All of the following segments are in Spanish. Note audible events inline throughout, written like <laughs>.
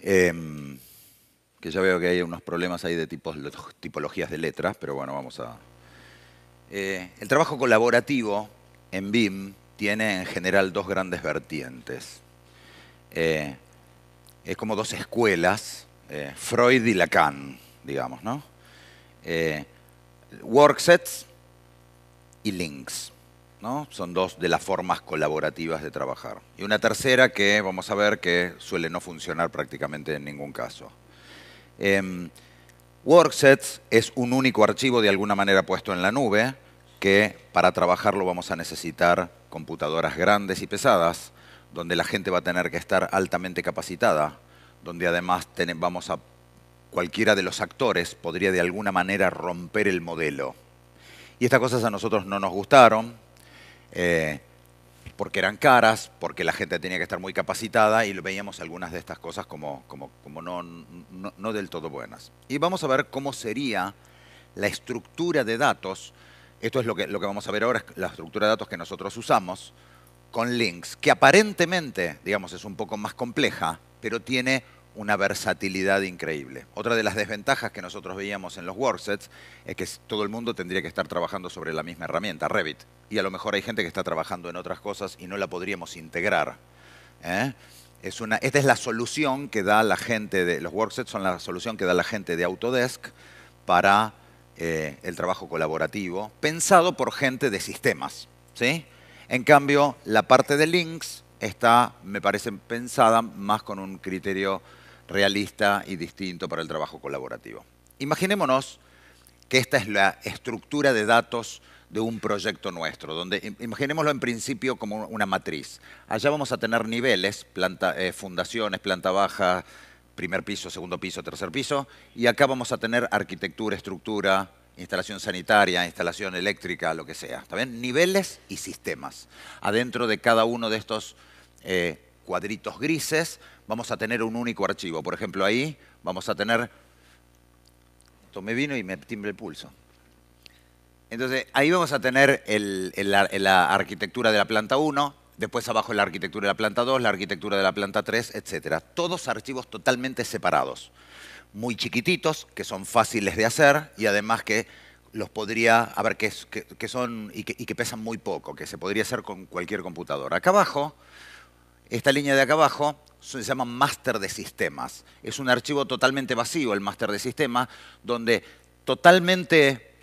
Em, que ya veo que hay unos problemas ahí de tipos, tipologías de letras, pero bueno, vamos a... Eh, el trabajo colaborativo en BIM tiene en general dos grandes vertientes. Eh, es como dos escuelas, eh, Freud y Lacan, digamos, ¿no? worksets y links. Son dos de las formas colaborativas de trabajar. Y una tercera que vamos a ver que suele no funcionar prácticamente en ningún caso. Em, Worksets es un único archivo de alguna manera puesto en la nube que para trabajarlo vamos a necesitar computadoras grandes y pesadas, donde la gente va a tener que estar altamente capacitada, donde además vamos a cualquiera de los actores podría de alguna manera romper el modelo. Y estas cosas a nosotros no nos gustaron, eh, porque eran caras, porque la gente tenía que estar muy capacitada y veíamos algunas de estas cosas como, no, del todo buenas. Y vamos a ver cómo sería la estructura de datos, esto es lo que, lo que vamos a ver ahora, es la estructura de datos que nosotros usamos con links, que aparentemente, digamos, es un poco más compleja, pero tiene una versatilidad increíble. Otra de las desventajas que nosotros veíamos en los worksets es que todo el mundo tendría que estar trabajando sobre la misma herramienta, Revit. Y a lo mejor hay gente que está trabajando en otras cosas y no la podríamos integrar. ¿eh? esta es la solución que da la gente de los worksets son la solución que da la gente de Autodesk para eh, el trabajo colaborativo pensado por gente de sistemas, En cambio, la parte de links está, me parece, pensada más con un criterio realista y distinto para el trabajo colaborativo. Imaginémonos que esta es la estructura de datos de un proyecto nuestro, donde imaginémoslo en principio como una matriz. Allá vamos a tener niveles, planta, eh, fundaciones, planta baja, primer piso, segundo piso, tercer piso, y acá vamos a tener arquitectura, estructura, instalación sanitaria, instalación eléctrica, lo que sea. ¿Está bien? Niveles y sistemas. Adentro de cada uno de estos eh, cuadritos grises, vamos a tener un único archivo. Por ejemplo, ahí vamos a tener... Tomé vino y me timbre el pulso. Entonces, ahí vamos a tener la, arquitectura de la planta 1, después abajo la arquitectura de la planta 2, la arquitectura de la planta 3, etc. Todos archivos totalmente separados, muy chiquititos, que son fáciles de hacer y además que los podría, a ver, que, son y que, y que pesan muy poco, que se podría hacer con cualquier computadora. Acá abajo esta línea de acá abajo se llama Master de sistemas. Es un archivo totalmente vacío, el Master de sistemas, donde totalmente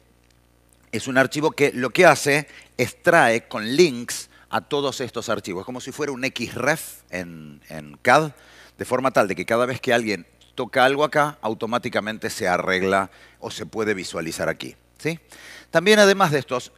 es un archivo que lo que hace es trae con links a todos estos archivos. Es como si fuera un XREF en, en CAD, de forma tal de que cada vez que alguien toca algo acá, automáticamente se arregla o se puede visualizar aquí. ¿sí? También, además de estos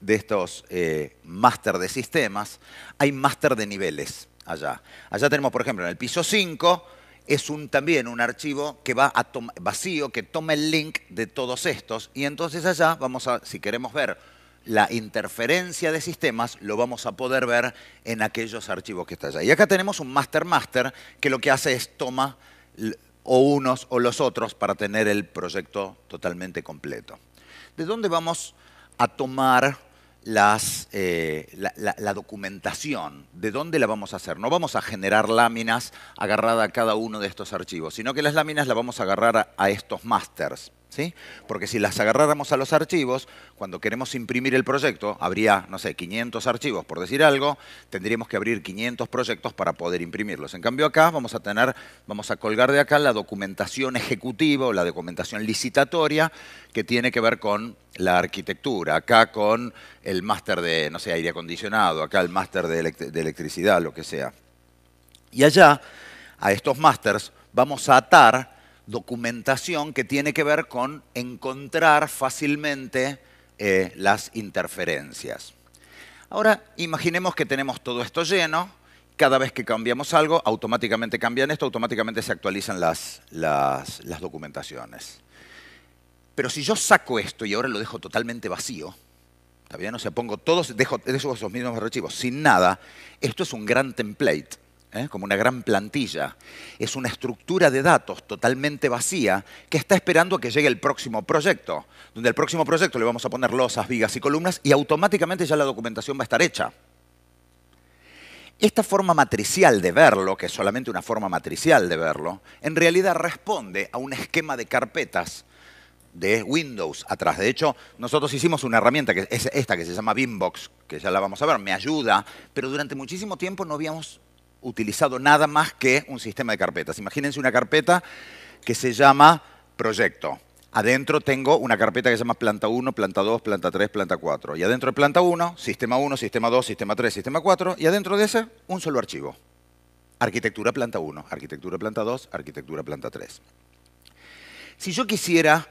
de estos eh, máster de sistemas, hay máster de niveles allá. Allá tenemos, por ejemplo, en el piso 5, es un, también un archivo que va a vacío, que toma el link de todos estos. Y entonces allá vamos a, si queremos ver la interferencia de sistemas, lo vamos a poder ver en aquellos archivos que están allá. Y acá tenemos un master master que lo que hace es toma o unos o los otros para tener el proyecto totalmente completo. ¿De dónde vamos a tomar las, eh, la, documentación, de dónde la vamos a hacer. No vamos a generar láminas agarrada a cada uno de estos archivos, sino que las láminas las vamos a agarrar a, a estos masters. Porque si las agarráramos a los archivos, cuando queremos imprimir el proyecto, habría, no sé, 500 archivos, por decir algo, tendríamos que abrir 500 proyectos para poder imprimirlos. En cambio acá vamos a tener, vamos a colgar de acá la documentación ejecutiva o la documentación licitatoria que tiene que ver con la arquitectura, acá con el máster de, no sé, aire acondicionado, acá el máster de, de electricidad, lo que sea. Y allá, a estos másters, vamos a atar documentación que tiene que ver con encontrar fácilmente eh, las interferencias. Ahora, imaginemos que tenemos todo esto lleno, cada vez que cambiamos algo, automáticamente cambian esto, automáticamente se actualizan las, las, documentaciones. Pero si yo saco esto y ahora lo dejo totalmente vacío, todavía no se pongo todos, dejo, dejo esos mismos archivos sin nada, esto es un gran template ¿eh? como una gran plantilla. Es una estructura de datos totalmente vacía que está esperando a que llegue el próximo proyecto, donde al próximo proyecto le vamos a poner losas, vigas y columnas y automáticamente ya la documentación va a estar hecha. Esta forma matricial de verlo, que es solamente una forma matricial de verlo, en realidad responde a un esquema de carpetas de Windows atrás. De hecho, nosotros hicimos una herramienta, que es esta, que se llama Beambox, que ya la vamos a ver, me ayuda, pero durante muchísimo tiempo no habíamos utilizado nada más que un sistema de carpetas. Imagínense una carpeta que se llama proyecto. Adentro tengo una carpeta que se llama planta 1, planta 2, planta 3, planta 4. Y adentro de planta 1, sistema 1, sistema 2, sistema 3, sistema 4. Y adentro de ese, un solo archivo. Arquitectura planta 1, arquitectura planta 2, arquitectura planta 3. Si yo quisiera,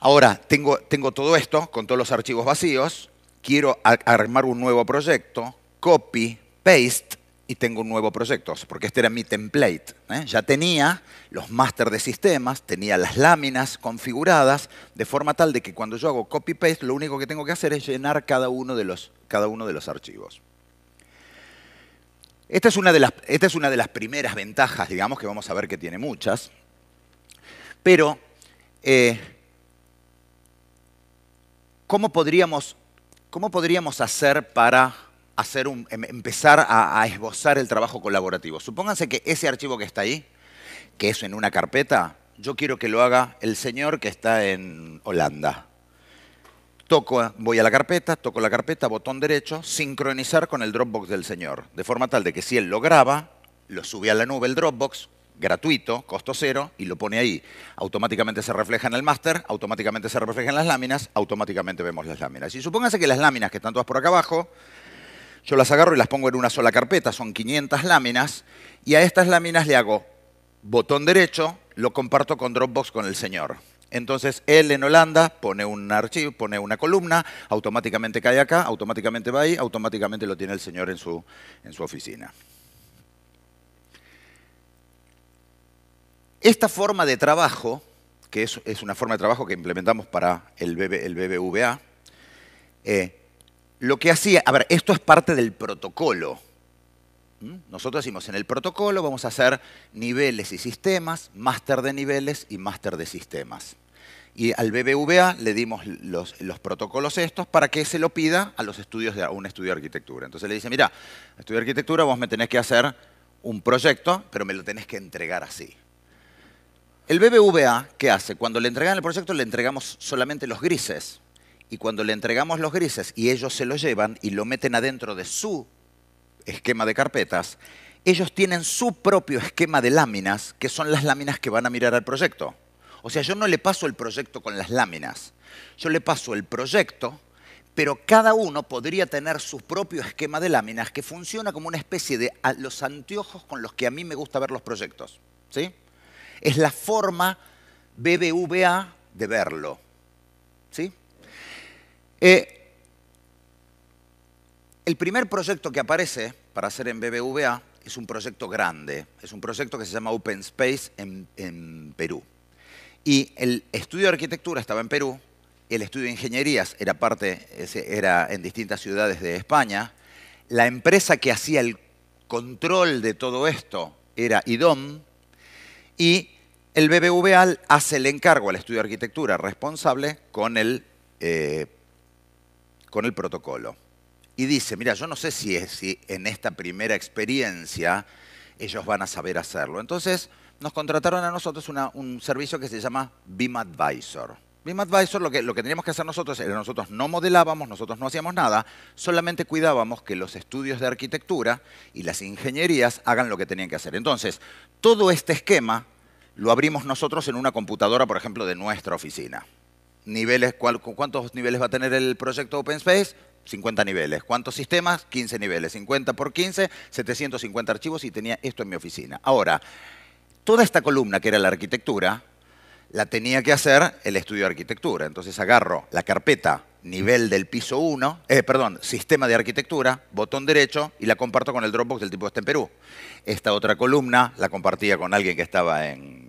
ahora tengo, todo esto con todos los archivos vacíos, quiero armar un nuevo proyecto, copy, paste, y tengo un nuevo proyecto, porque este era mi template. ¿eh? Ya tenía los máster de sistemas, tenía las láminas configuradas, de forma tal de que cuando yo hago copy-paste, lo único que tengo que hacer es llenar cada uno de los, cada uno de los archivos. Esta es, una de las, esta es una de las primeras ventajas, digamos, que vamos a ver que tiene muchas. Pero, eh, podríamos, ¿cómo podríamos hacer para hacer un, em, empezar a, esbozar el trabajo colaborativo. Supónganse que ese archivo que está ahí, que es en una carpeta, yo quiero que lo haga el señor que está en Holanda. Toco, voy a la carpeta, toco la carpeta, botón derecho, sincronizar con el Dropbox del señor, de forma tal de que si él lo graba, lo sube a la nube el Dropbox, gratuito, costo cero, y lo pone ahí. Automáticamente se refleja en el máster, automáticamente se refleja en las láminas, automáticamente vemos las láminas. Y supónganse que las láminas que están todas por acá abajo, yo las agarro y las pongo en una sola carpeta, son 500 láminas, y a estas láminas le hago botón derecho, lo comparto con Dropbox con el señor. Entonces él en Holanda pone un archivo, pone una columna, automáticamente cae acá, automáticamente va ahí, automáticamente lo tiene el señor en su, en su oficina. Esta forma de trabajo, que es, una forma de trabajo que implementamos para el, BBVA, lo que hacía, a ver, esto es parte del protocolo. ¿Mm? Nosotros decimos, en el protocolo vamos a hacer niveles y sistemas, máster de niveles y máster de sistemas. Y al BBVA le dimos los, protocolos estos para que se lo pida a los estudios de un estudio de arquitectura. Entonces le dice, mira, estudio de arquitectura, vos me tenés que hacer un proyecto, pero me lo tenés que entregar así. El BBVA, ¿qué hace? Cuando le entregan el proyecto, le entregamos solamente los grises, y cuando le entregamos los grises y ellos se los llevan y lo meten adentro de su esquema de carpetas, ellos tienen su propio esquema de láminas, que son las láminas que van a mirar al proyecto. O sea, yo no le paso el proyecto con las láminas, yo le paso el proyecto, pero cada uno podría tener su propio esquema de láminas que funciona como una especie de los anteojos con los que a mí me gusta ver los proyectos. ¿sí? Es la forma BBVA de verlo. Eh, el primer proyecto que aparece para hacer en BBVA es un proyecto grande, es un proyecto que se llama Open Space en, Perú. Y el estudio de arquitectura estaba en Perú, el estudio de ingenierías era parte, era en distintas ciudades de España. La empresa que hacía el control de todo esto era IDOM y el BBVA hace el encargo al estudio de arquitectura responsable con el eh, con el protocolo. Y dice, mira, yo no sé si, es, si en esta primera experiencia ellos van a saber hacerlo. Entonces nos contrataron a nosotros un servicio que se llama BIM Advisor. BIM Advisor lo que, lo que teníamos que hacer nosotros era nosotros no modelábamos, nosotros no hacíamos nada, solamente cuidábamos que los estudios de arquitectura y las ingenierías hagan lo que tenían que hacer. Entonces, todo este esquema lo abrimos nosotros en una computadora, por ejemplo, de nuestra oficina niveles, ¿cuántos niveles va a tener el proyecto Open Space? 50 niveles. ¿Cuántos sistemas? 15 niveles. 50 por 15, 750 archivos y tenía esto en mi oficina. Ahora, toda esta columna que era la arquitectura, la tenía que hacer el estudio de arquitectura. Entonces agarro la carpeta nivel del piso 1, eh, perdón, sistema de arquitectura, botón derecho y la comparto con el Dropbox del tipo que en Perú. Esta otra columna la compartía con alguien que estaba en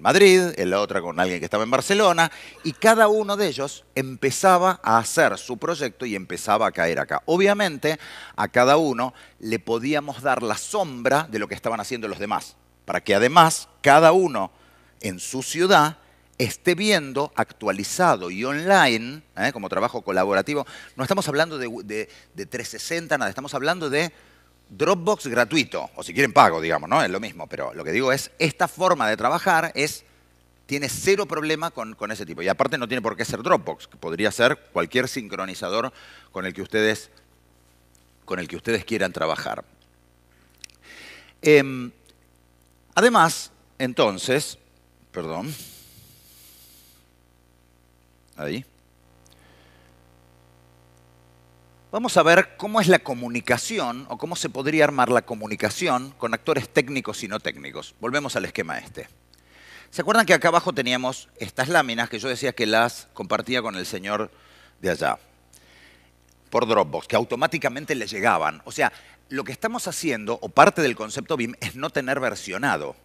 Madrid, en la otra con alguien que estaba en Barcelona, y cada uno de ellos empezaba a hacer su proyecto y empezaba a caer acá. Obviamente, a cada uno le podíamos dar la sombra de lo que estaban haciendo los demás, para que además cada uno en su ciudad esté viendo actualizado y online, ¿eh? como trabajo colaborativo, no estamos hablando de, de 360, nada, estamos hablando de Dropbox gratuito, o si quieren pago, digamos, ¿no? Es lo mismo, pero lo que digo es, esta forma de trabajar es, tiene cero problema con, ese tipo. Y aparte no tiene por qué ser Dropbox, podría ser cualquier sincronizador con el que ustedes, con el que ustedes quieran trabajar. Em, además, entonces, perdón, ahí, Vamos a ver cómo es la comunicación o cómo se podría armar la comunicación con actores técnicos y no técnicos. Volvemos al esquema este. ¿Se acuerdan que acá abajo teníamos estas láminas que yo decía que las compartía con el señor de allá? Por Dropbox, que automáticamente le llegaban. O sea, lo que estamos haciendo, o parte del concepto BIM, es no tener versionado.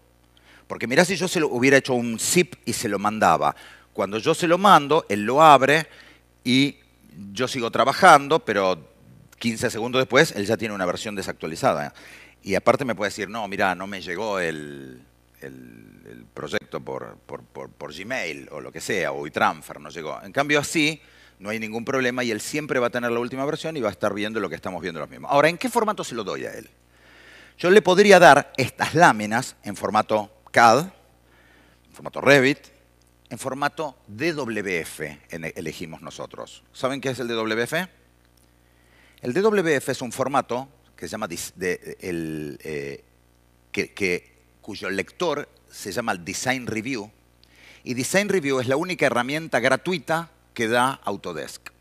Porque mirá si yo se lo hubiera hecho un zip y se lo mandaba. Cuando yo se lo mando, él lo abre y yo sigo trabajando, pero 15 segundos después él ya tiene una versión desactualizada. Y aparte me puede decir, no, mira, no me llegó el, proyecto por, Gmail o lo que sea, o transfer no llegó. En cambio, así no hay ningún problema y él siempre va a tener la última versión y va a estar viendo lo que estamos viendo los mismos. Ahora, ¿en qué formato se lo doy a él? Yo le podría dar estas láminas en formato CAD, en formato Revit, en formato DWF e, elegimos nosotros. ¿Saben qué es el DWF? El DWF es un formato que se llama eh, que, cuyo lector se llama el Design Review. Y Design Review es la única herramienta gratuita que da Autodesk.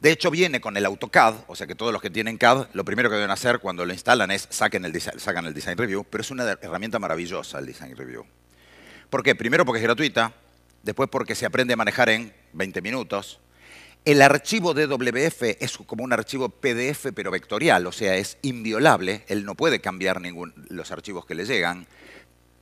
De hecho, viene con el AutoCAD, o sea que todos los que tienen CAD, lo primero que deben hacer cuando lo instalan es saquen sacan el Design Review, pero es una herramienta maravillosa el Design Review. ¿Por qué? Primero porque es gratuita, después porque se aprende a manejar en 20 minutos. El archivo DWF es como un archivo PDF pero vectorial, o sea, es inviolable, él no puede cambiar ningún los archivos que le llegan,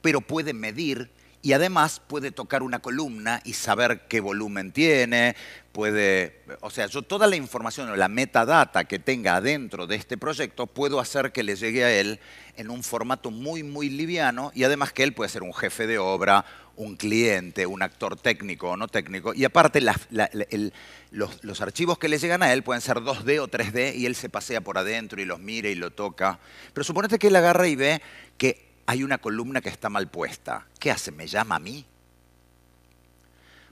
pero puede medir y además puede tocar una columna y saber qué volumen tiene, puede, o sea, yo toda la información o la metadata que tenga adentro de este proyecto puedo hacer que le llegue a él en un formato muy, muy liviano y además que él puede ser un jefe de obra, un cliente, un actor técnico o no técnico y aparte los, los archivos que le llegan a él pueden ser 2D o 3D y él se pasea por adentro y los mira y lo toca. Pero suponete que él agarra y ve que hay una columna que está mal puesta. ¿Qué hace? ¿Me llama a mí?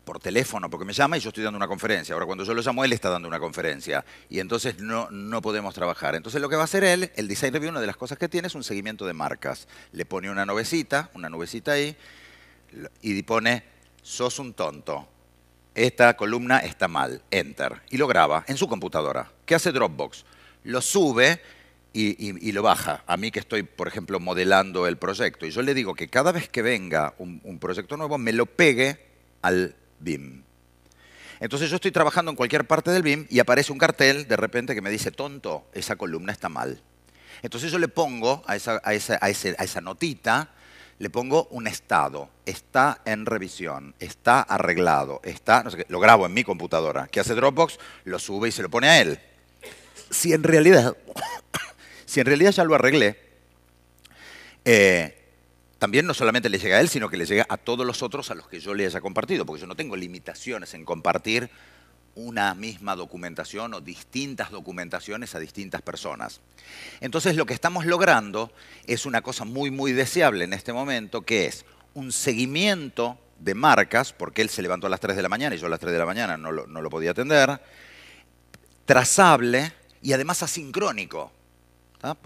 Por teléfono, porque me llama y yo estoy dando una conferencia. Ahora, cuando yo lo llamo, él está dando una conferencia. Y entonces no, no podemos trabajar. Entonces, lo que va a hacer él, el Design Review, una de las cosas que tiene es un seguimiento de marcas. Le pone una nubecita, una nubecita ahí, y pone, sos un tonto. Esta columna está mal. Enter. Y lo graba en su computadora. ¿Qué hace Dropbox? Lo sube y, lo baja. A mí que estoy, por ejemplo, modelando el proyecto. Y yo le digo que cada vez que venga un, proyecto nuevo, me lo pegue al BIM. Entonces yo estoy trabajando en cualquier parte del BIM y aparece un cartel de repente que me dice, tonto, esa columna está mal. Entonces yo le pongo a esa, a esa, notita, le pongo un estado, está en revisión, está arreglado, está, lo grabo en mi computadora, ¿Qué hace Dropbox, lo sube y se lo pone a él. Si en realidad si en realidad ya lo arreglé, eh, también no solamente le llega a él, sino que le llega a todos los otros a los que yo le haya compartido, porque yo no tengo limitaciones en compartir una misma documentación o distintas documentaciones a distintas personas. Entonces lo que estamos logrando es una cosa muy, muy deseable en este momento, que es un seguimiento de marcas, porque él se levantó a las 3 de la mañana y yo a las 3 de la mañana no no lo podía atender, trazable y además asincrónico,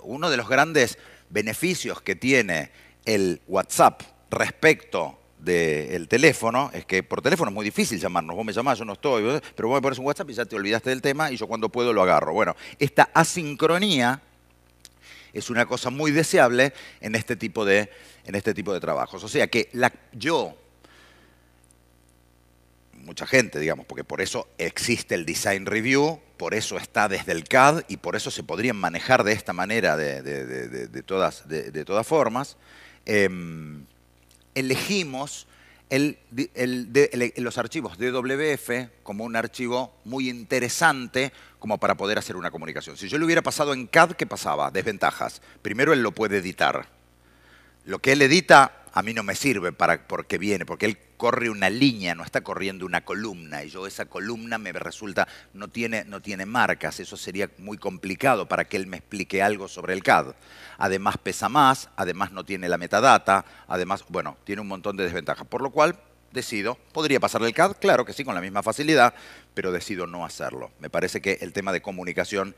uno de los grandes beneficios que tiene el WhatsApp respecto del teléfono, es que por teléfono es muy difícil llamarnos. Vos me llamás, yo no estoy, pero vos me pones un WhatsApp y ya te olvidaste del tema y yo cuando puedo lo agarro. Bueno, esta asincronía es una cosa muy deseable en este tipo de, en este tipo de trabajos. O sea que yo, mucha gente, digamos, porque por eso existe el design review, por eso está desde el CAD y por eso se podrían manejar de esta manera de, de, todas, formas, em, elegimos los archivos DWF como un archivo muy interesante como para poder hacer una comunicación. Si yo lo hubiera pasado en CAD, ¿qué pasaba? Desventajas. Primero, él lo puede editar. Lo que él edita a mí no me sirve para, porque viene, porque él corre una línea, no está corriendo una columna. Y yo esa columna me resulta, no tiene, no tiene marcas, eso sería muy complicado para que él me explique algo sobre el CAD. Además pesa más, además no tiene la metadata, además, bueno, tiene un montón de desventajas. Por lo cual, decido, podría pasarle el CAD, claro que sí, con la misma facilidad, pero decido no hacerlo. Me parece que el tema de comunicación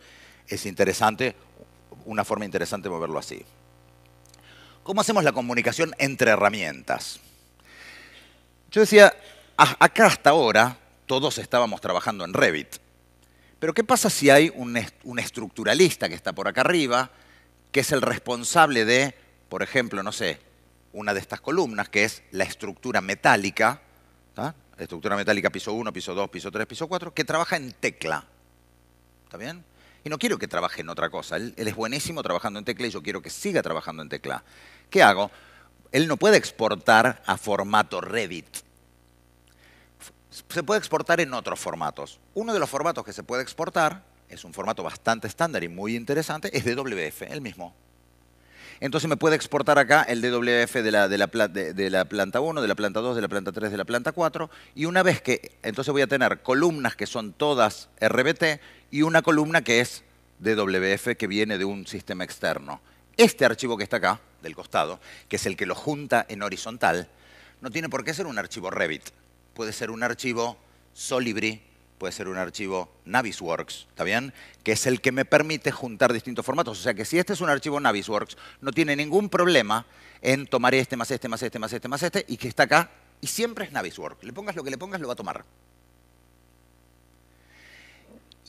es interesante, una forma interesante de moverlo así. ¿Cómo hacemos la comunicación entre herramientas? Yo decía, acá hasta ahora todos estábamos trabajando en Revit. Pero ¿qué pasa si hay un, estructuralista que está por acá arriba, que es el responsable de, por ejemplo, no sé, una de estas columnas, que es la estructura metálica, ¿ah? La estructura metálica piso 1, piso 2, piso 3, piso 4, que trabaja en tecla. ¿Está bien? Y no quiero que trabaje en otra cosa. él es buenísimo trabajando en tecla y yo quiero que siga trabajando en tecla. ¿Qué hago? Él no puede exportar a formato Reddit. Se puede exportar en otros formatos. Uno de los formatos que se puede exportar, es un formato bastante estándar y muy interesante, es DWF, el mismo. Entonces me puede exportar acá el DWF de la, la planta 1, de la planta 2, de la planta 3, de la planta 4. Y una vez que, entonces voy a tener columnas que son todas RBT y una columna que es DWF que viene de un sistema externo. Este archivo que está acá, del costado, que es el que lo junta en horizontal, no tiene por qué ser un archivo Revit. Puede ser un archivo Solibri, puede ser un archivo Navisworks, ¿está bien? Que es el que me permite juntar distintos formatos. O sea que si este es un archivo Navisworks, no tiene ningún problema en tomar este más este más este más este más este y que está acá y siempre es Navisworks. Le pongas lo que le pongas, lo va a tomar.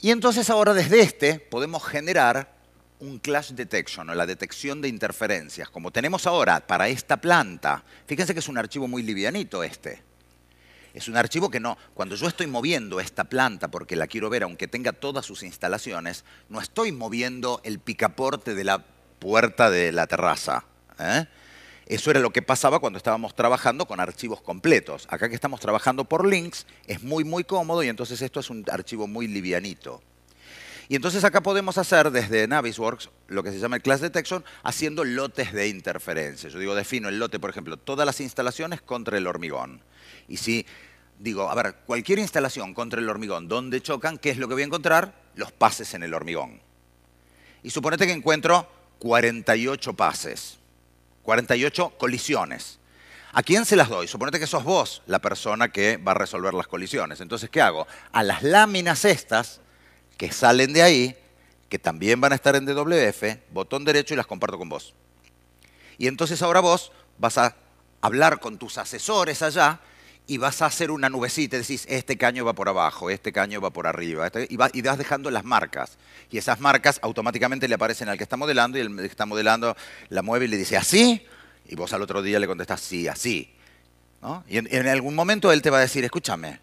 Y entonces ahora desde este podemos generar un clash detection o la detección de interferencias, como tenemos ahora para esta planta, fíjense que es un archivo muy livianito este. Es un archivo que no, cuando yo estoy moviendo esta planta porque la quiero ver, aunque tenga todas sus instalaciones, no estoy moviendo el picaporte de la puerta de la terraza. ¿eh? Eso era lo que pasaba cuando estábamos trabajando con archivos completos. Acá que estamos trabajando por links, es muy, muy cómodo y entonces esto es un archivo muy livianito. Y entonces acá podemos hacer desde Navisworks lo que se llama el class detection haciendo lotes de interferencia. Yo digo, defino el lote, por ejemplo, todas las instalaciones contra el hormigón. Y si digo, a ver, cualquier instalación contra el hormigón, ¿dónde chocan, ¿qué es lo que voy a encontrar? Los pases en el hormigón. Y suponete que encuentro 48 pases, 48 colisiones. ¿A quién se las doy? Suponete que sos vos la persona que va a resolver las colisiones. Entonces, ¿qué hago? A las láminas estas que salen de ahí, que también van a estar en DWF, botón derecho y las comparto con vos. Y entonces ahora vos vas a hablar con tus asesores allá y vas a hacer una nubecita, decís, este caño va por abajo, este caño va por arriba, este, y, vas dejando las marcas. Y esas marcas automáticamente le aparecen al que está modelando y el que está modelando la mueve y le dice, ¿así? Y vos al otro día le contestás, sí, así. Y en, algún momento él te va a decir, escúchame,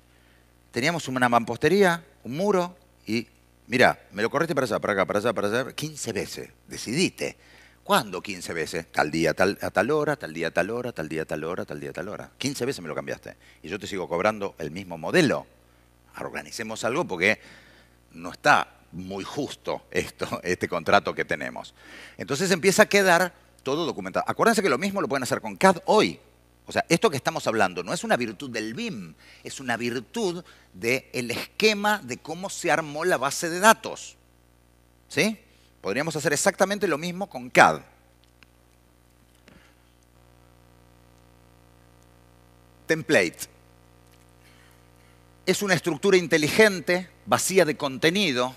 teníamos una mampostería, un muro, y Mira, me lo corriste para allá, para acá, para allá, para allá, 15 veces. Decidiste. ¿Cuándo 15 veces? Tal día, tal, a tal hora, tal día, tal hora, tal día, tal hora, tal día, tal hora. 15 veces me lo cambiaste. Y yo te sigo cobrando el mismo modelo. Organicemos algo porque no está muy justo esto, <laughs> este contrato que tenemos. Entonces empieza a quedar todo documentado. Acuérdense que lo mismo lo pueden hacer con CAD hoy. O sea, esto que estamos hablando no es una virtud del BIM, es una virtud del esquema de cómo se armó la base de datos. ¿Sí? Podríamos hacer exactamente lo mismo con CAD. Template. Es una estructura inteligente, vacía de contenido,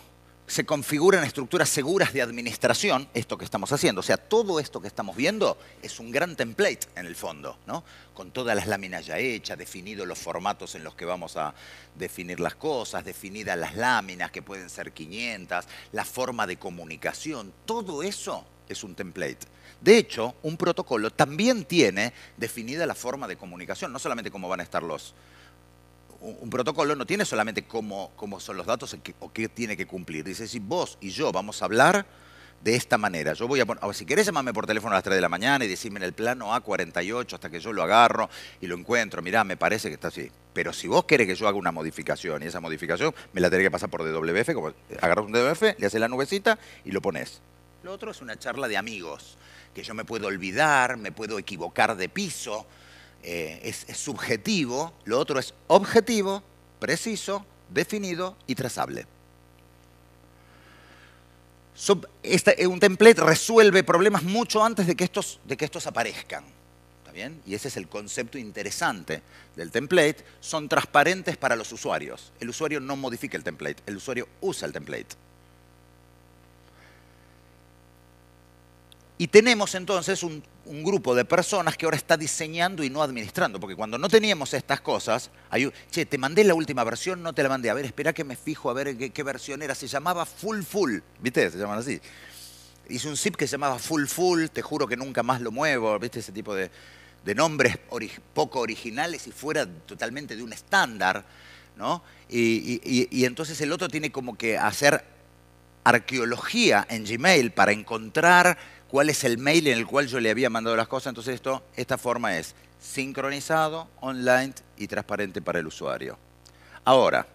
se configuran estructuras seguras de administración, esto que estamos haciendo. O sea, todo esto que estamos viendo es un gran template en el fondo, ¿no? Con todas las láminas ya hechas, definidos los formatos en los que vamos a definir las cosas, definidas las láminas, que pueden ser 500, la forma de comunicación, todo eso es un template. De hecho, un protocolo también tiene definida la forma de comunicación, no solamente cómo van a estar los, un, protocolo no tiene solamente cómo, son los datos o qué, tiene que cumplir. Dice, si vos y yo vamos a hablar de esta manera, yo voy a poner, si querés llamarme por teléfono a las 3 de la mañana y decirme en el plano A48 hasta que yo lo agarro y lo encuentro, mirá, me parece que está así. Pero si vos querés que yo haga una modificación y esa modificación me la tenés que pasar por DWF, como agarras un DWF, le haces la nubecita y lo pones. Lo otro es una charla de amigos, que yo me puedo olvidar, me puedo equivocar de piso, eh, es, subjetivo, lo otro es objetivo, preciso, definido y trazable. un template resuelve problemas mucho antes de que, estos, de que estos aparezcan. Y ese es el concepto interesante del template. Son transparentes para los usuarios. El usuario no modifica el template, el usuario usa el template. Y tenemos entonces un, grupo de personas que ahora está diseñando y no administrando, porque cuando no teníamos estas cosas, hay, che, te mandé la última versión, no te la mandé, a ver, espera que me fijo a ver qué, versión era, se llamaba Full Full, ¿viste? Se llaman así. Hice un zip que se llamaba Full Full, te juro que nunca más lo muevo, ¿viste? Ese tipo de, nombres poco originales y fuera totalmente de un estándar, ¿no? y entonces el otro tiene como que hacer arqueología en Gmail para encontrar cuál es el mail en el cual yo le había mandado las cosas. Entonces esto, esta forma es sincronizado, online y transparente para el usuario. Ahora,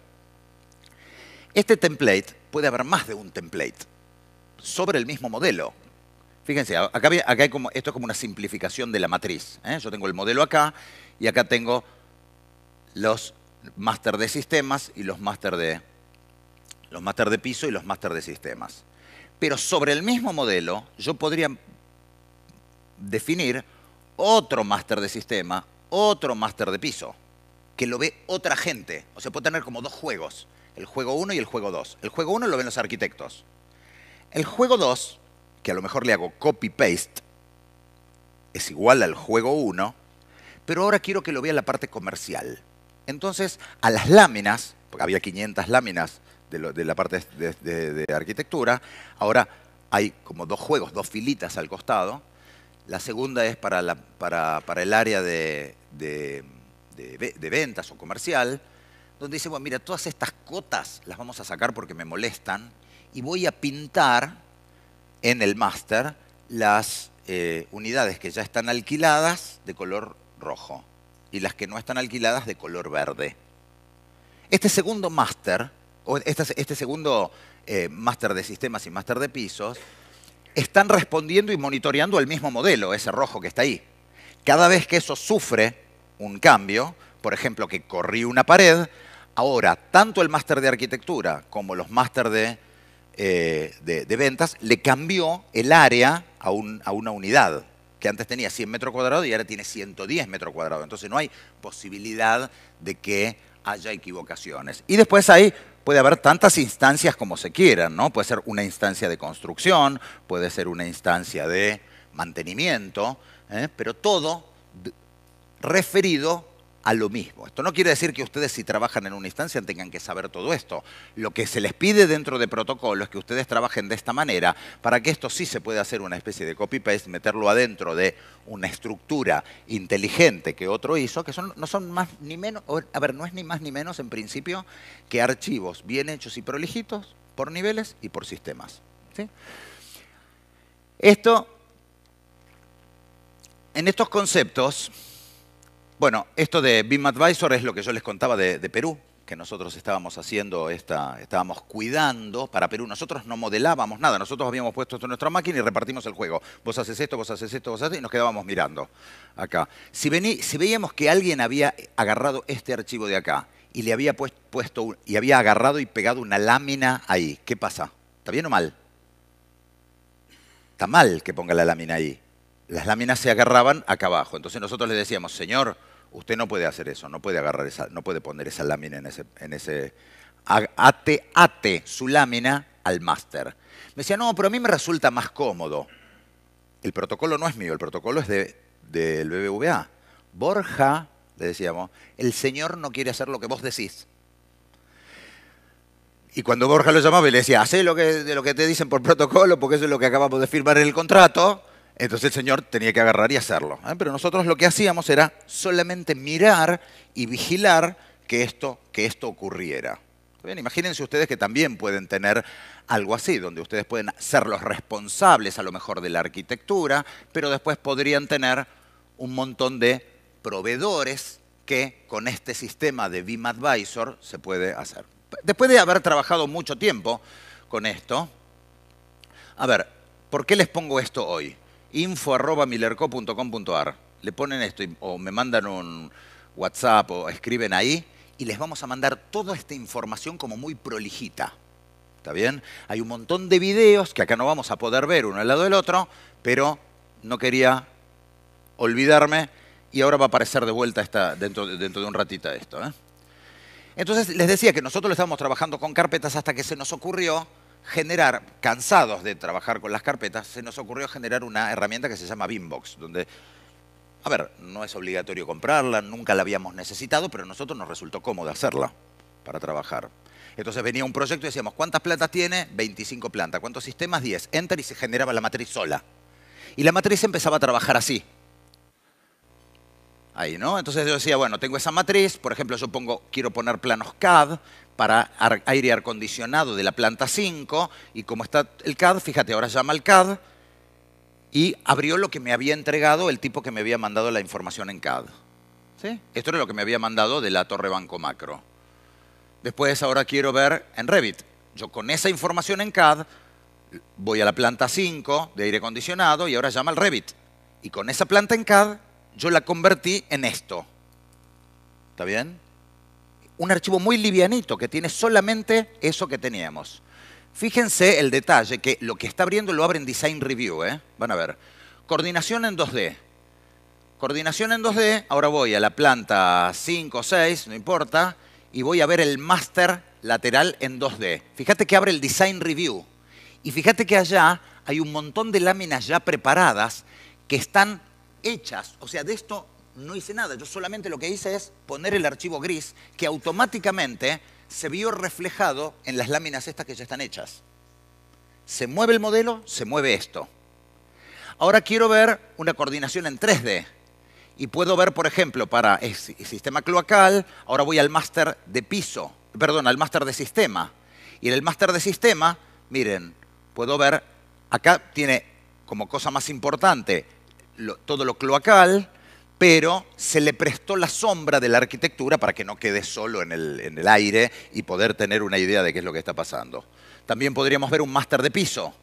este template, puede haber más de un template sobre el mismo modelo. Fíjense, acá, hay como, esto es como una simplificación de la matriz. ¿eh? Yo tengo el modelo acá y acá tengo los máster de sistemas y los master de, los máster de piso y los máster de sistemas. Pero sobre el mismo modelo yo podría definir otro máster de sistema, otro máster de piso, que lo ve otra gente. O sea, puedo tener como dos juegos, el juego 1 y el juego 2. El juego 1 lo ven los arquitectos. El juego 2, que a lo mejor le hago copy-paste, es igual al juego 1, pero ahora quiero que lo vea la parte comercial. Entonces, a las láminas, porque había 500 láminas de, la parte de, arquitectura. Ahora hay como dos juegos, dos filitas al costado. La segunda es para, para, el área de, ventas o comercial, donde dice, bueno, mira, todas estas cotas las vamos a sacar porque me molestan y voy a pintar en el máster las eh, unidades que ya están alquiladas de color rojo y las que no están alquiladas de color verde. Este segundo máster este segundo eh, máster de sistemas y máster de pisos, están respondiendo y monitoreando el mismo modelo, ese rojo que está ahí. Cada vez que eso sufre un cambio, por ejemplo, que corrió una pared, ahora tanto el máster de arquitectura como los máster de, eh, ventas le cambió el área a, a una unidad que antes tenía 100 metros cuadrados y ahora tiene 110 metros cuadrados. Entonces no hay posibilidad de que haya equivocaciones. Y después hay puede haber tantas instancias como se quieran, ¿no? Puede ser una instancia de construcción, puede ser una instancia de mantenimiento, ¿eh? pero todo referido a lo mismo. Esto no quiere decir que ustedes si trabajan en una instancia tengan que saber todo esto. Lo que se les pide dentro de protocolos es que ustedes trabajen de esta manera para que esto sí se pueda hacer una especie de copy-paste, meterlo adentro de una estructura inteligente que otro hizo, que son, no son más ni menos, a ver, no es ni más ni menos en principio que archivos bien hechos y prolijitos por niveles y por sistemas. Esto, en estos conceptos, bueno, esto de BIM Advisor es lo que yo les contaba de, Perú, que nosotros estábamos haciendo, esta, estábamos cuidando para Perú. Nosotros no modelábamos nada, nosotros habíamos puesto esto en nuestra máquina y repartimos el juego. Vos haces esto, vos haces esto, vos haces esto, y nos quedábamos mirando acá. Si, si veíamos que alguien había agarrado este archivo de acá y le había puesto y había agarrado y pegado una lámina ahí, ¿qué pasa? ¿Está bien o mal? Está mal que ponga la lámina ahí. Las láminas se agarraban acá abajo. Entonces nosotros le decíamos, señor, Usted no puede hacer eso, no puede agarrar esa, no puede poner esa lámina en ese, en ese ate, su lámina al máster. Me decía, no, pero a mí me resulta más cómodo. El protocolo no es mío, el protocolo es de, del BBVA. Borja, le decíamos, el señor no quiere hacer lo que vos decís. Y cuando Borja lo llamaba y le decía, hacé lo que, de lo que te dicen por protocolo, porque eso es lo que acabamos de firmar en el contrato, entonces el Señor tenía que agarrar y hacerlo. ¿eh? Pero nosotros lo que hacíamos era solamente mirar y vigilar que esto, que esto ocurriera. imagínense ustedes que también pueden tener algo así, donde ustedes pueden ser los responsables a lo mejor de la arquitectura, pero después podrían tener un montón de proveedores que con este sistema de BIM Advisor se puede hacer. Después de haber trabajado mucho tiempo con esto, a ver, ¿por qué les pongo esto hoy? info arroba Le ponen esto o me mandan un WhatsApp o escriben ahí y les vamos a mandar toda esta información como muy prolijita. ¿Está bien? Hay un montón de videos que acá no vamos a poder ver uno al lado del otro, pero no quería olvidarme y ahora va a aparecer de vuelta dentro, de un ratito esto. ¿eh? Entonces les decía que nosotros lo estábamos trabajando con carpetas hasta que se nos ocurrió generar, cansados de trabajar con las carpetas, se nos ocurrió generar una herramienta que se llama Beambox, donde, a ver, no es obligatorio comprarla, nunca la habíamos necesitado, pero a nosotros nos resultó cómodo hacerla para trabajar. Entonces venía un proyecto y decíamos, ¿cuántas plantas tiene? 25 plantas. ¿Cuántos sistemas? 10. Enter y se generaba la matriz sola. Y la matriz empezaba a trabajar así. Entonces yo decía, bueno, tengo esa matriz, por ejemplo, yo quiero poner planos CAD para aire acondicionado de la planta 5, y como está el CAD, fíjate, ahora llama al CAD, y abrió lo que me había entregado el tipo que me había mandado la información en CAD. Esto era lo que me había mandado de la Torre Banco Macro. Después ahora quiero ver en Revit. Yo con esa información en CAD voy a la planta 5 de aire acondicionado y ahora llama al Revit. Y con esa planta en CAD yo la convertí en esto. ¿Está bien? Un archivo muy livianito que tiene solamente eso que teníamos. Fíjense el detalle, que lo que está abriendo lo abre en Design Review. ¿eh? Van a ver. Coordinación en 2D. Coordinación en 2D, ahora voy a la planta 5 o 6, no importa, y voy a ver el master lateral en 2D. Fíjate que abre el Design Review. Y fíjate que allá hay un montón de láminas ya preparadas que están hechas, o sea, de esto no hice nada, yo solamente lo que hice es poner el archivo gris que automáticamente se vio reflejado en las láminas estas que ya están hechas. Se mueve el modelo, se mueve esto. Ahora quiero ver una coordinación en 3D y puedo ver, por ejemplo, para el sistema cloacal, ahora voy al máster de piso, perdón, al máster de sistema. Y en el máster de sistema, miren, puedo ver, acá tiene como cosa más importante todo lo cloacal, pero se le prestó la sombra de la arquitectura para que no quede solo en el, aire y poder tener una idea de qué es lo que está pasando. También podríamos ver un máster de piso.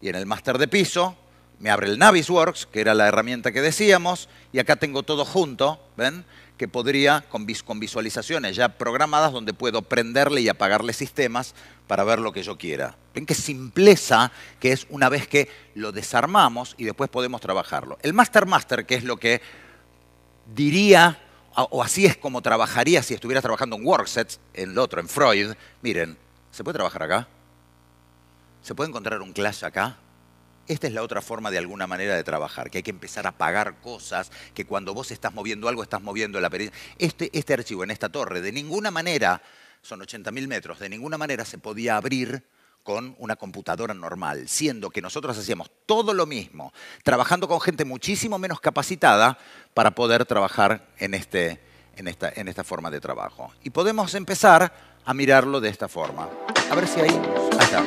Y en el máster de piso me abre el Navisworks, que era la herramienta que decíamos, y acá tengo todo junto, ¿ven? que podría, con, visualizaciones ya programadas, donde puedo prenderle y apagarle sistemas para ver lo que yo quiera. Ven qué simpleza que es una vez que lo desarmamos y después podemos trabajarlo. El Master Master, que es lo que diría, o así es como trabajaría si estuvieras trabajando en Worksets, en el otro, en Freud, miren, ¿se puede trabajar acá? ¿Se puede encontrar un clash acá? Esta es la otra forma de alguna manera de trabajar, que hay que empezar a pagar cosas, que cuando vos estás moviendo algo, estás moviendo la pericia. Este, este archivo en esta torre, de ninguna manera, son 80.000 metros, de ninguna manera se podía abrir con una computadora normal, siendo que nosotros hacíamos todo lo mismo, trabajando con gente muchísimo menos capacitada para poder trabajar en, este, en, esta, en forma de trabajo. Y podemos empezar a mirarlo de esta forma. A ver si hay Ahí está.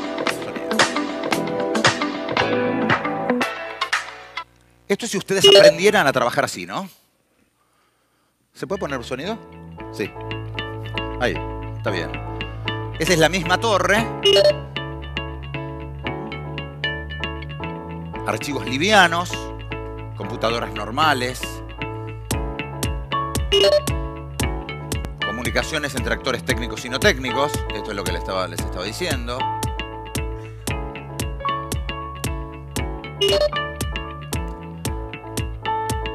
Esto es si ustedes aprendieran a trabajar así, ¿no? ¿Se puede poner sonido? Sí. Ahí, está bien. Esa es la misma torre. Archivos livianos, computadoras normales, comunicaciones entre actores técnicos y no técnicos, esto es lo que les estaba, les estaba diciendo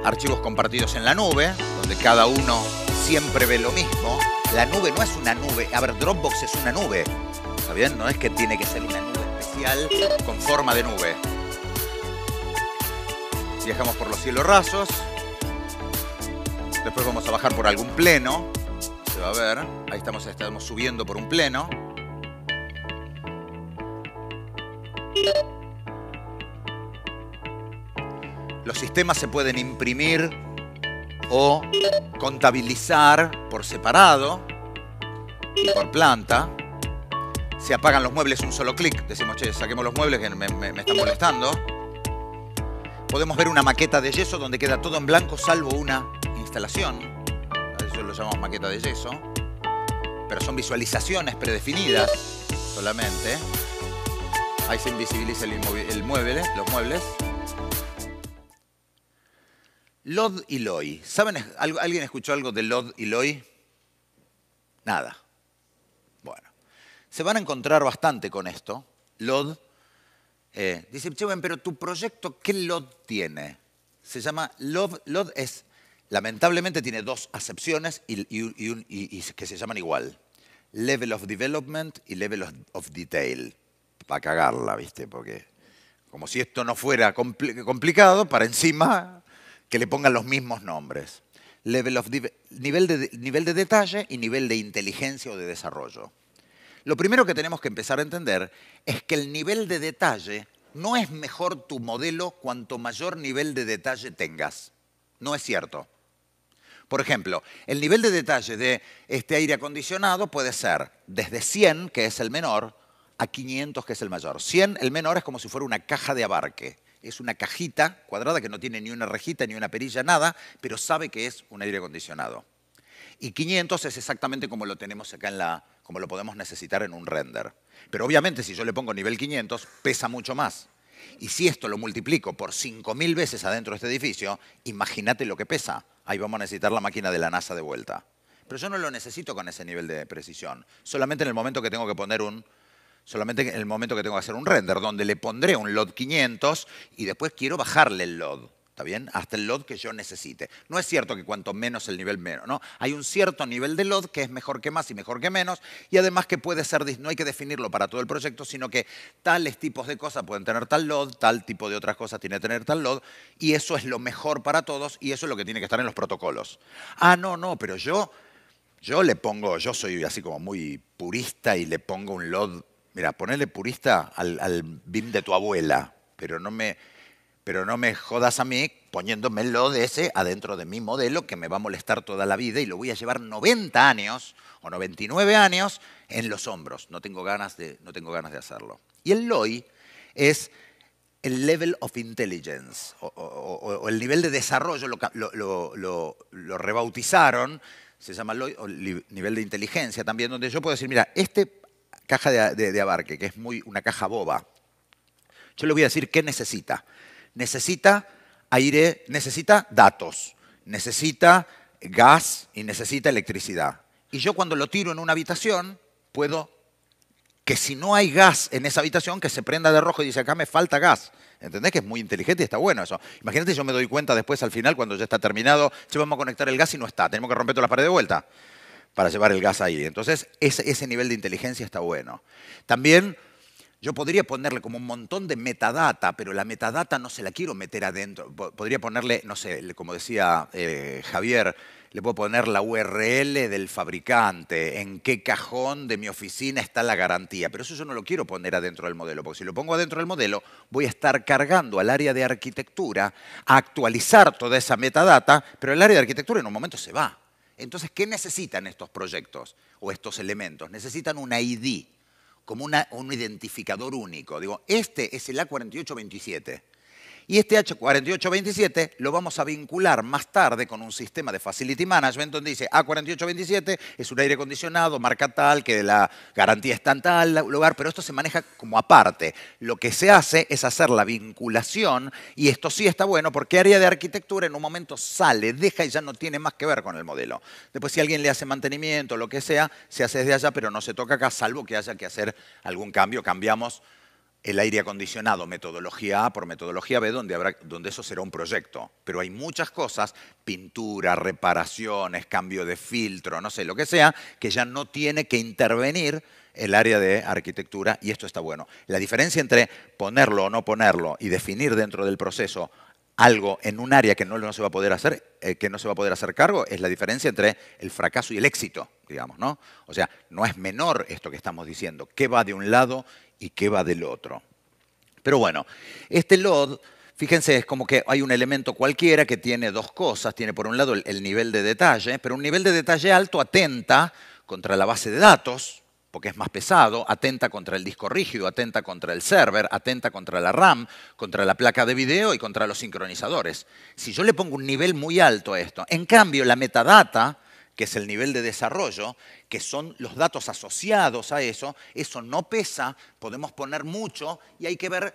archivos compartidos en la nube, donde cada uno siempre ve lo mismo. La nube no es una nube. A ver, Dropbox es una nube. ¿Está bien? No es que tiene que ser una nube especial con forma de nube. Viajamos por los cielos rasos. Después vamos a bajar por algún pleno. Se va a ver. Ahí estamos, estamos subiendo por un pleno. Los sistemas se pueden imprimir o contabilizar por separado y por planta. Se apagan los muebles un solo clic. Decimos, che, saquemos los muebles que me, me, están molestando. Podemos ver una maqueta de yeso donde queda todo en blanco salvo una instalación. eso lo llamamos maqueta de yeso. Pero son visualizaciones predefinidas solamente. Ahí se invisibiliza el mueble, los muebles. Lod y Loi. ¿Saben, alguien escuchó algo de Lod y Loi? Nada. Bueno, se van a encontrar bastante con esto. Lod eh, dice, pero tu proyecto, ¿qué Lod tiene? Se llama Lod, Lod es, lamentablemente tiene dos acepciones y, que se llaman igual. Level of Development y Level of, Detail. Para cagarla, ¿viste? Porque como si esto no fuera complicado, para encima que le pongan los mismos nombres. nivel, de, nivel de detalle y nivel de inteligencia o de desarrollo. Lo primero que tenemos que empezar a entender es que el nivel de detalle no es mejor tu modelo cuanto mayor nivel de detalle tengas. No es cierto. Por ejemplo, el nivel de detalle de este aire acondicionado puede ser desde 100, que es el menor, a 500, que es el mayor. 100, el menor, es como si fuera una caja de abarque es una cajita cuadrada que no tiene ni una rejita, ni una perilla, nada, pero sabe que es un aire acondicionado. Y 500 es exactamente como lo tenemos acá en la, como lo podemos necesitar en un render. Pero obviamente si yo le pongo nivel 500, pesa mucho más. Y si esto lo multiplico por 5.000 veces adentro de este edificio, imagínate lo que pesa. Ahí vamos a necesitar la máquina de la NASA de vuelta. Pero yo no lo necesito con ese nivel de precisión. Solamente en el momento que tengo que poner un solamente en el momento que tengo que hacer un render, donde le pondré un LOD 500 y después quiero bajarle el LOD. ¿Está bien? Hasta el LOD que yo necesite. No es cierto que cuanto menos el nivel menos, ¿no? Hay un cierto nivel de LOD que es mejor que más y mejor que menos, y además que puede ser, no hay que definirlo para todo el proyecto, sino que tales tipos de cosas pueden tener tal LOD, tal tipo de otras cosas tiene que tener tal LOD, y eso es lo mejor para todos, y eso es lo que tiene que estar en los protocolos. Ah, no, no, pero yo, yo le pongo, yo soy así como muy purista y le pongo un load mira, ponele purista al, BIM de tu abuela, pero no me, pero no me jodas a mí poniéndome de ese adentro de mi modelo que me va a molestar toda la vida y lo voy a llevar 90 años o 99 años en los hombros. No tengo ganas de, no tengo ganas de hacerlo. Y el LOI es el level of intelligence o, el nivel de desarrollo, lo, lo, lo rebautizaron, se llama LOI, o nivel de inteligencia también, donde yo puedo decir, mira, este caja de, abarque, que es muy una caja boba. Yo le voy a decir qué necesita. Necesita aire, necesita datos, necesita gas y necesita electricidad. Y yo cuando lo tiro en una habitación, puedo que si no hay gas en esa habitación, que se prenda de rojo y dice, acá me falta gas. ¿Entendés que es muy inteligente y está bueno eso? Imagínate, yo me doy cuenta después al final, cuando ya está terminado, si vamos a conectar el gas y no está, tenemos que romper toda la paredes de vuelta para llevar el gas ahí. Entonces, ese, nivel de inteligencia está bueno. También yo podría ponerle como un montón de metadata, pero la metadata no se la quiero meter adentro. Podría ponerle, no sé, como decía eh, Javier, le puedo poner la URL del fabricante, en qué cajón de mi oficina está la garantía. Pero eso yo no lo quiero poner adentro del modelo, porque si lo pongo adentro del modelo, voy a estar cargando al área de arquitectura a actualizar toda esa metadata, pero el área de arquitectura en un momento se va. Entonces, ¿qué necesitan estos proyectos o estos elementos? Necesitan una ID, como un identificador único. Digo, este es el A4827. Y este H4827 lo vamos a vincular más tarde con un sistema de Facility Management donde dice A4827 ah, es un aire acondicionado, marca tal, que la garantía está en tal lugar, pero esto se maneja como aparte. Lo que se hace es hacer la vinculación y esto sí está bueno porque área de arquitectura en un momento sale, deja y ya no tiene más que ver con el modelo. Después si alguien le hace mantenimiento, lo que sea, se hace desde allá, pero no se toca acá, salvo que haya que hacer algún cambio, cambiamos el aire acondicionado, metodología A por metodología B, donde, eso será un proyecto. Pero hay muchas cosas, pintura, reparaciones, cambio de filtro, no sé, lo que sea, que ya no tiene que intervenir el área de arquitectura y esto está bueno. La diferencia entre ponerlo o no ponerlo y definir dentro del proceso algo en un área que no, se va a poder hacer, eh, que no se va a poder hacer cargo, es la diferencia entre el fracaso y el éxito, digamos, ¿no? O sea, no es menor esto que estamos diciendo. ¿Qué va de un lado y qué va del otro. Pero bueno, este load, fíjense, es como que hay un elemento cualquiera que tiene dos cosas. Tiene por un lado el, el nivel de detalle, pero un nivel de detalle alto atenta contra la base de datos, porque es más pesado, atenta contra el disco rígido, atenta contra el server, atenta contra la RAM, contra la placa de video y contra los sincronizadores. Si yo le pongo un nivel muy alto a esto, en cambio la metadata que es el nivel de desarrollo, que son los datos asociados a eso, eso no pesa, podemos poner mucho y hay que ver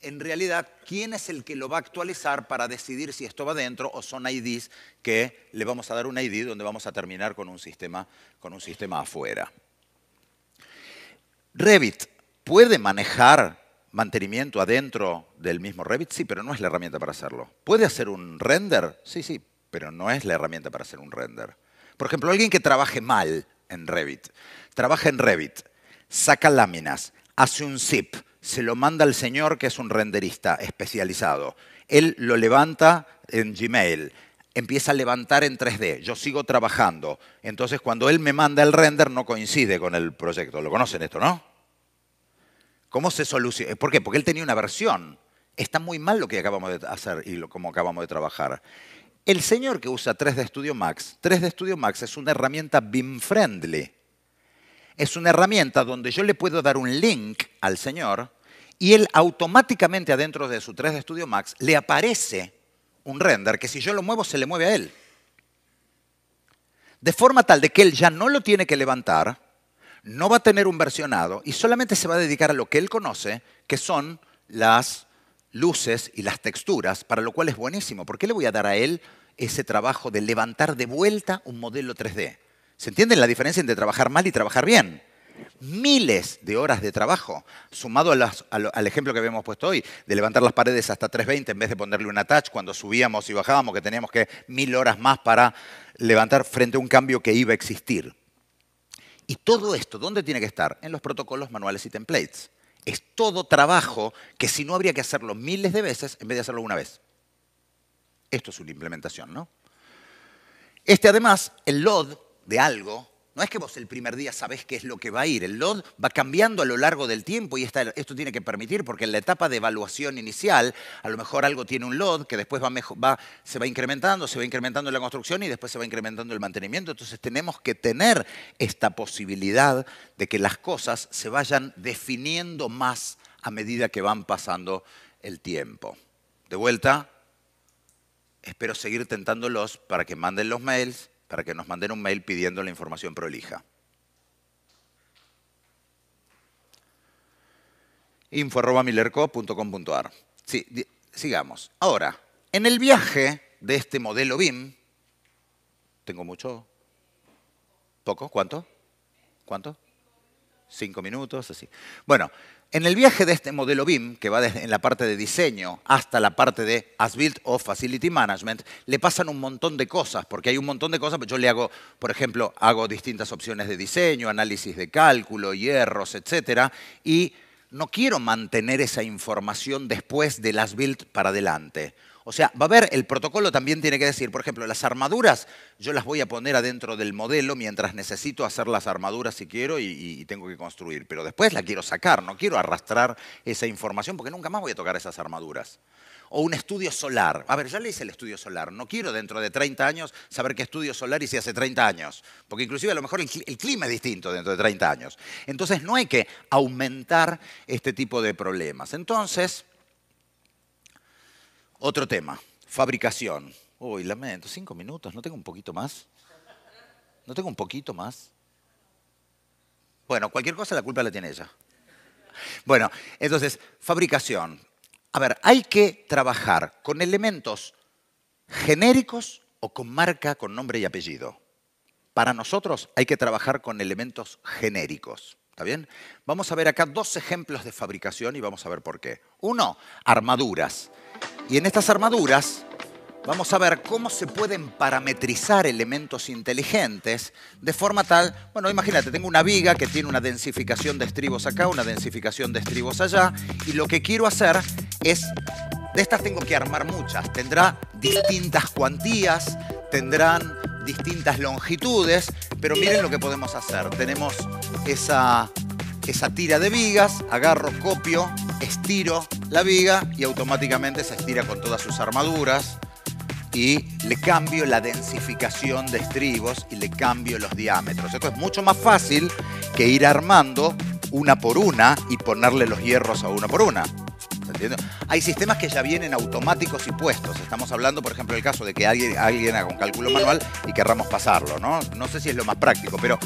en realidad quién es el que lo va a actualizar para decidir si esto va dentro o son IDs que le vamos a dar un ID donde vamos a terminar con un sistema, con un sistema afuera. Revit puede manejar mantenimiento adentro del mismo Revit, sí, pero no es la herramienta para hacerlo. ¿Puede hacer un render? Sí, sí, pero no es la herramienta para hacer un render. Por ejemplo, alguien que trabaje mal en Revit, trabaja en Revit, saca láminas, hace un zip, se lo manda al señor que es un renderista especializado. Él lo levanta en Gmail, empieza a levantar en 3D. Yo sigo trabajando. Entonces, cuando él me manda el render, no coincide con el proyecto. ¿Lo conocen esto, no? ¿Cómo se soluciona? ¿Por qué? Porque él tenía una versión. Está muy mal lo que acabamos de hacer y lo, como acabamos de trabajar. El señor que usa 3D Studio Max, 3D Studio Max es una herramienta BIM friendly. Es una herramienta donde yo le puedo dar un link al señor y él automáticamente adentro de su 3D Studio Max le aparece un render que si yo lo muevo se le mueve a él. De forma tal de que él ya no lo tiene que levantar, no va a tener un versionado y solamente se va a dedicar a lo que él conoce, que son las luces y las texturas, para lo cual es buenísimo. ¿Por qué le voy a dar a él ese trabajo de levantar de vuelta un modelo 3D? ¿Se entiende la diferencia entre trabajar mal y trabajar bien? Miles de horas de trabajo, sumado al ejemplo que habíamos puesto hoy, de levantar las paredes hasta 320 en vez de ponerle una touch cuando subíamos y bajábamos, que teníamos que mil horas más para levantar frente a un cambio que iba a existir. Y todo esto, ¿dónde tiene que estar? En los protocolos, manuales y templates es todo trabajo que si no habría que hacerlo miles de veces en vez de hacerlo una vez. Esto es una implementación, ¿no? Este además, el load de algo, no es que vos el primer día sabés qué es lo que va a ir. El LOD va cambiando a lo largo del tiempo y esto tiene que permitir, porque en la etapa de evaluación inicial, a lo mejor algo tiene un LOD que después va, va, se va incrementando, se va incrementando la construcción y después se va incrementando el mantenimiento. Entonces tenemos que tener esta posibilidad de que las cosas se vayan definiendo más a medida que van pasando el tiempo. De vuelta, espero seguir tentándolos para que manden los mails para que nos manden un mail pidiendo la información prolija. info@millerco.com.ar Sí, sigamos. Ahora, en el viaje de este modelo BIM, tengo mucho, poco, ¿cuánto? ¿Cuánto? Cinco minutos, así. Bueno, en el viaje de este modelo BIM, que va desde en la parte de diseño hasta la parte de as built o facility management, le pasan un montón de cosas, porque hay un montón de cosas, yo le hago, por ejemplo, hago distintas opciones de diseño, análisis de cálculo, hierros, etcétera, y no quiero mantener esa información después del as built para adelante. O sea, va a haber, el protocolo también tiene que decir, por ejemplo, las armaduras, yo las voy a poner adentro del modelo mientras necesito hacer las armaduras si quiero y, tengo que construir, pero después la quiero sacar, no quiero arrastrar esa información porque nunca más voy a tocar esas armaduras o un estudio solar. A ver, ya le hice el estudio solar. No quiero dentro de 30 años saber qué estudio solar hice hace 30 años, porque inclusive a lo mejor el clima es distinto dentro de 30 años. Entonces no hay que aumentar este tipo de problemas. Entonces, otro tema, fabricación. Uy, lamento, cinco minutos, ¿no tengo un poquito más? ¿No tengo un poquito más? Bueno, cualquier cosa la culpa la tiene ella. Bueno, entonces, fabricación. A ver, hay que trabajar con elementos genéricos o con marca, con nombre y apellido. Para nosotros hay que trabajar con elementos genéricos bien? Vamos a ver acá dos ejemplos de fabricación y vamos a ver por qué. Uno, armaduras. Y en estas armaduras vamos a ver cómo se pueden parametrizar elementos inteligentes de forma tal, bueno, imagínate, tengo una viga que tiene una densificación de estribos acá, una densificación de estribos allá, y lo que quiero hacer es, de estas tengo que armar muchas, tendrá distintas cuantías, tendrán distintas longitudes, pero miren lo que podemos hacer. Tenemos esa, esa tira de vigas, agarro, copio, estiro la viga y automáticamente se estira con todas sus armaduras y le cambio la densificación de estribos y le cambio los diámetros. Esto es mucho más fácil que ir armando una por una y ponerle los hierros a una por una. Hay sistemas que ya vienen automáticos y puestos. Estamos hablando, por ejemplo, del caso de que alguien, alguien haga un cálculo manual y querramos pasarlo, ¿no? sé si es lo más práctico, pero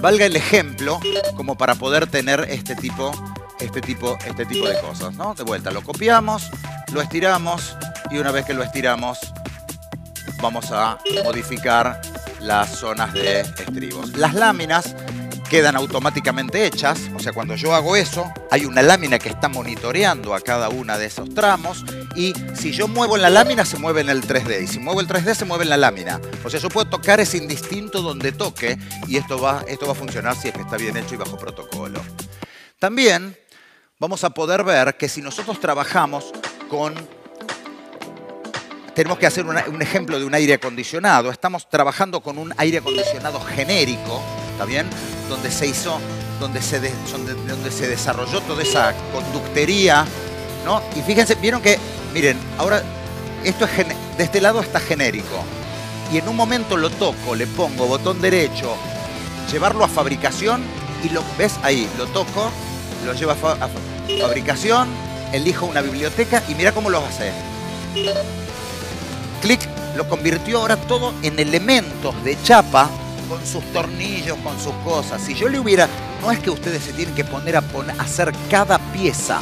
valga el ejemplo como para poder tener este tipo, este tipo, este tipo de cosas, De vuelta, lo copiamos, lo estiramos y una vez que lo estiramos vamos a modificar las zonas de estribos. Las láminas quedan automáticamente hechas. O sea, cuando yo hago eso, hay una lámina que está monitoreando a cada una de esos tramos y si yo muevo en la lámina se mueve en el 3D y si muevo el 3D se mueve en la lámina. O sea, yo puedo tocar es indistinto donde toque y esto va, esto va a funcionar si es que está bien hecho y bajo protocolo. También vamos a poder ver que si nosotros trabajamos con tenemos que hacer un ejemplo de un aire acondicionado. Estamos trabajando con un aire acondicionado genérico ¿está bien? Donde se hizo, donde se, donde, se desarrolló toda esa conductería, ¿no? Y fíjense, vieron que, miren, ahora esto es de este lado está genérico. Y en un momento lo toco, le pongo botón derecho, llevarlo a fabricación y lo ves ahí, lo toco, lo llevo a, a fabricación, elijo una biblioteca y mira cómo lo hace. Clic lo convirtió ahora todo en elementos de chapa con sus tornillos, con sus cosas. Si yo le hubiera, no es que ustedes se tienen que poner a, hacer cada pieza.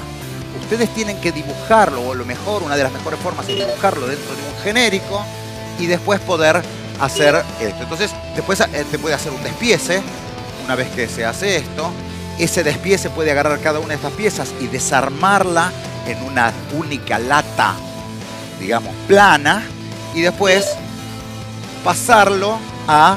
Ustedes tienen que dibujarlo, o lo mejor, una de las mejores formas es dibujarlo dentro de un genérico y después poder hacer esto. Entonces, después eh, te puede hacer un despiece, una vez que se hace esto. Ese despiece puede agarrar cada una de estas piezas y desarmarla en una única lata, digamos, plana, y después pasarlo a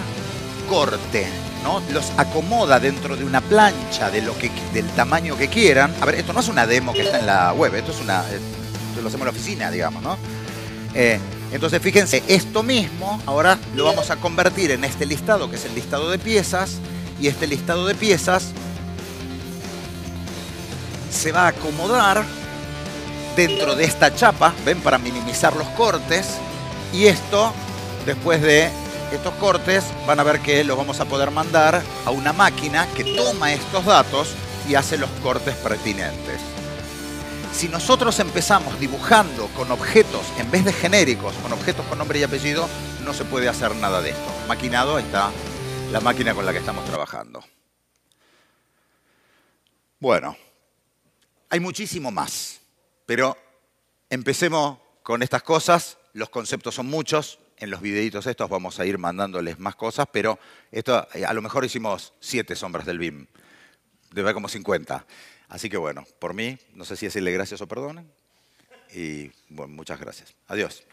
corte, ¿no? Los acomoda dentro de una plancha de lo que, del tamaño que quieran. A ver, esto no es una demo que está en la web, esto es una. Eh, esto lo hacemos en la oficina, digamos, ¿no? Eh, entonces, fíjense, esto mismo ahora lo vamos a convertir en este listado, que es el listado de piezas, y este listado de piezas se va a acomodar dentro de esta chapa, ven, para minimizar los cortes, y esto después de estos cortes, van a ver que los vamos a poder mandar a una máquina que toma estos datos y hace los cortes pertinentes. Si nosotros empezamos dibujando con objetos en vez de genéricos, con objetos con nombre y apellido, no se puede hacer nada de esto. Maquinado está la máquina con la que estamos trabajando. Bueno, hay muchísimo más, pero empecemos con estas cosas. Los conceptos son muchos, en los videitos estos vamos a ir mandándoles más cosas, pero esto, eh, a lo mejor hicimos siete sombras del BIM. de haber como 50. Así que bueno, por mí, no sé si decirle gracias o perdonen. Y bueno, muchas gracias. Adiós.